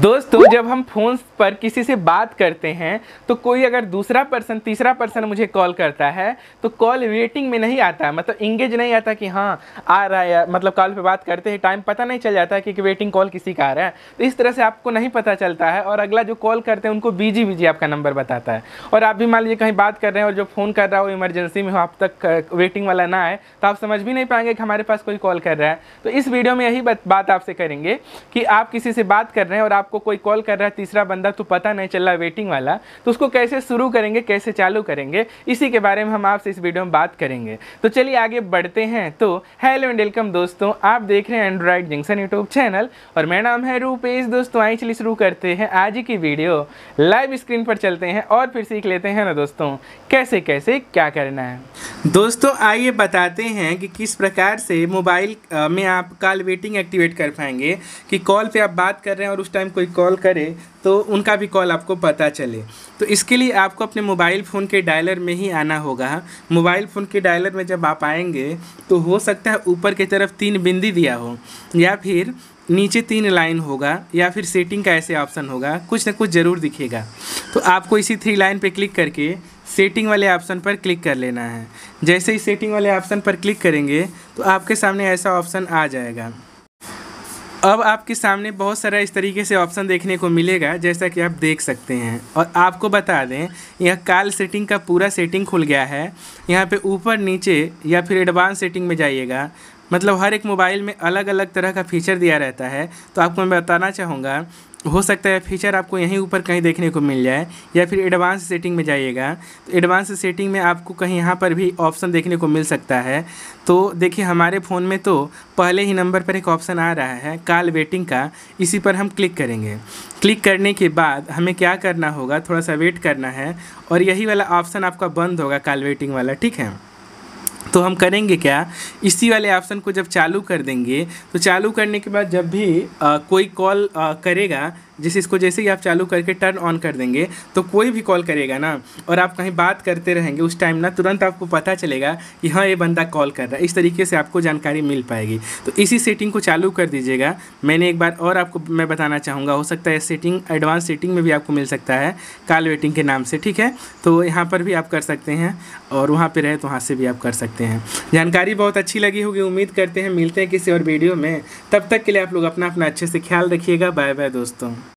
दोस्तों जब हम फोन पर किसी से बात करते हैं तो कोई अगर दूसरा पर्सन तीसरा पर्सन मुझे कॉल करता है तो कॉल वेटिंग में नहीं आता मतलब इंगेज नहीं आता कि हाँ आ रहा है मतलब कॉल पे बात करते हैं टाइम पता नहीं चल जाता कि, कि वेटिंग कॉल किसी का आ रहा है तो इस तरह से आपको नहीं पता चलता है और अगला जो कॉल करते हैं उनको बीजी बीजी आपका नंबर बताता है और आप भी मान लीजिए कहीं बात कर रहे हैं और जो फ़ोन कर रहा हो इमरजेंसी में हो आप तक वेटिंग वाला ना आए तो आप समझ भी नहीं पाएंगे कि हमारे पास कोई कॉल कर रहा है तो इस वीडियो में यही बात आपसे करेंगे कि आप किसी से बात कर रहे हैं और आप आपको कोई कॉल कर रहा है तीसरा बंदा तो पता नहीं चल रहा वेटिंग वाला तो उसको कैसे शुरू करेंगे कैसे चालू करेंगे इसी के बारे में हम आपसे इस वीडियो में बात करेंगे तो चलिए आगे बढ़ते हैं तो हेलो एंड वेलकम दोस्तों आप देख रहे हैं एंड्रॉयड जंक्शन यूट्यूब चैनल और मेरा नाम है रूपेश दोस्तों आई चलिए शुरू करते हैं आज की वीडियो लाइव स्क्रीन पर चलते हैं और फिर सीख लेते हैं ना दोस्तों कैसे कैसे क्या करना है दोस्तों आइए बताते हैं कि किस प्रकार से मोबाइल में आप कॉल वेटिंग एक्टिवेट कर पाएंगे कि कॉल पे आप बात कर रहे हैं और उस टाइम कोई कॉल करे तो उनका भी कॉल आपको पता चले तो इसके लिए आपको अपने मोबाइल फ़ोन के डायलर में ही आना होगा मोबाइल फ़ोन के डायलर में जब आप आएंगे तो हो सकता है ऊपर की तरफ तीन बिंदी दिया हो या फिर नीचे तीन लाइन होगा या फिर सेटिंग का ऐसे ऑप्शन होगा कुछ ना कुछ ज़रूर दिखेगा तो आपको इसी थ्री लाइन पर क्लिक करके सेटिंग वाले ऑप्शन पर क्लिक कर लेना है जैसे ही सेटिंग वाले ऑप्शन पर क्लिक करेंगे तो आपके सामने ऐसा ऑप्शन आ जाएगा अब आपके सामने बहुत सारा इस तरीके से ऑप्शन देखने को मिलेगा जैसा कि आप देख सकते हैं और आपको बता दें यह काल सेटिंग का पूरा सेटिंग खुल गया है यहाँ पे ऊपर नीचे या फिर एडवांस सेटिंग में जाइएगा मतलब हर एक मोबाइल में अलग अलग तरह का फ़ीचर दिया रहता है तो आपको मैं बताना चाहूँगा हो सकता है फीचर आपको यहीं ऊपर कहीं देखने को मिल जाए या फिर एडवांस सेटिंग में जाइएगा तो एडवांस सेटिंग में आपको कहीं यहाँ पर भी ऑप्शन देखने को मिल सकता है तो देखिए हमारे फ़ोन में तो पहले ही नंबर पर एक ऑप्शन आ रहा है कॉल वेटिंग का इसी पर हम क्लिक करेंगे क्लिक करने के बाद हमें क्या करना होगा थोड़ा सा वेट करना है और यही वाला ऑप्शन आपका बंद होगा कॉल वेटिंग वाला ठीक है तो हम करेंगे क्या इसी वाले ऑप्शन को जब चालू कर देंगे तो चालू करने के बाद जब भी आ, कोई कॉल करेगा जैसे इसको जैसे ही आप चालू करके टर्न ऑन कर देंगे तो कोई भी कॉल करेगा ना और आप कहीं बात करते रहेंगे उस टाइम ना तुरंत आपको पता चलेगा कि हाँ ये बंदा कॉल कर रहा है इस तरीके से आपको जानकारी मिल पाएगी तो इसी सेटिंग को चालू कर दीजिएगा मैंने एक बार और आपको मैं बताना चाहूँगा हो सकता है सेटिंग एडवांस सेटिंग में भी आपको मिल सकता है कॉल वेटिंग के नाम से ठीक है तो यहाँ पर भी आप कर सकते हैं और वहाँ पर रहे तो वहाँ से भी आप कर सकते हैं सकते हैं जानकारी बहुत अच्छी लगी होगी उम्मीद करते हैं मिलते हैं किसी और वीडियो में तब तक के लिए आप लोग अपना अपना अच्छे से ख्याल रखिएगा बाय बाय दोस्तों